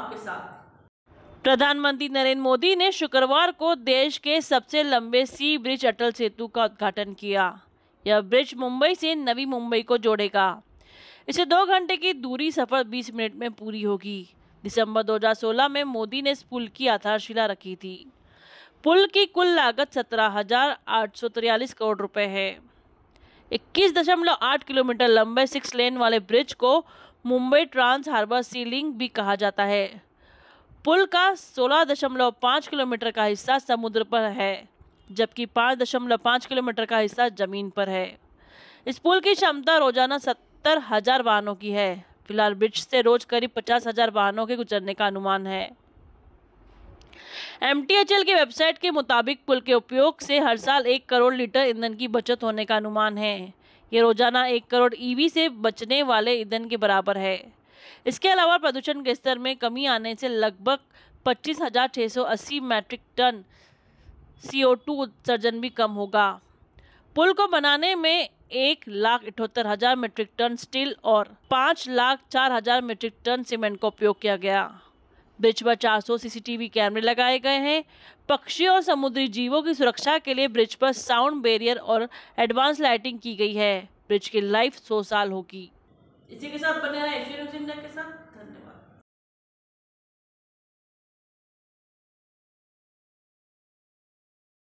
आपके साथ प्रधानमंत्री नरेंद्र मोदी ने शुक्रवार को देश के सबसे लंबे सी ब्रिज अटल सेतु का उद्घाटन किया यह ब्रिज मुंबई से नवी मुंबई को जोड़ेगा इसे दो घंटे की दूरी सफर 20 मिनट में पूरी होगी दिसंबर 2016 में मोदी ने इस पुल की आधारशिला रखी थी पुल की कुल लागत सत्रह करोड़ रुपए है इक्कीस किलोमीटर लंबे सिक्स लेन वाले ब्रिज को Mumbai Trans Harbour Sea Link भी कहा जाता है पुल का 16.5 किलोमीटर का हिस्सा समुद्र पर है जबकि 5.5 किलोमीटर का हिस्सा जमीन पर है इस पुल की क्षमता रोजाना सत्तर हजार वाहनों की है फिलहाल ब्रिज से रोज करीब पचास हजार वाहनों के गुजरने का अनुमान है एम की वेबसाइट के मुताबिक पुल के उपयोग से हर साल एक करोड़ लीटर ईंधन की बचत होने का अनुमान है ये रोजाना एक करोड़ ईवी से बचने वाले ईंधन के बराबर है इसके अलावा प्रदूषण के स्तर में कमी आने से लगभग पच्चीस हजार छः सौ अस्सी metric tonne C O two उत्सर्जन भी कम होगा पुल को बनाने में एक लाख अठहत्तर हजार मीट्रिक टन स्टील और पाँच लाख चार हजार मीट्रिक टन सीमेंट का उपयोग किया गया ब्रिज पर 400 सीसीटीवी कैमरे लगाए गए हैं पक्षियों और समुद्री जीवों की सुरक्षा के लिए ब्रिज पर साउंड बैरियर और एडवांस लाइटिंग की गई है ब्रिज की लाइफ सौ साल होगी इसी के साथ बने रहे के साथ धन्यवाद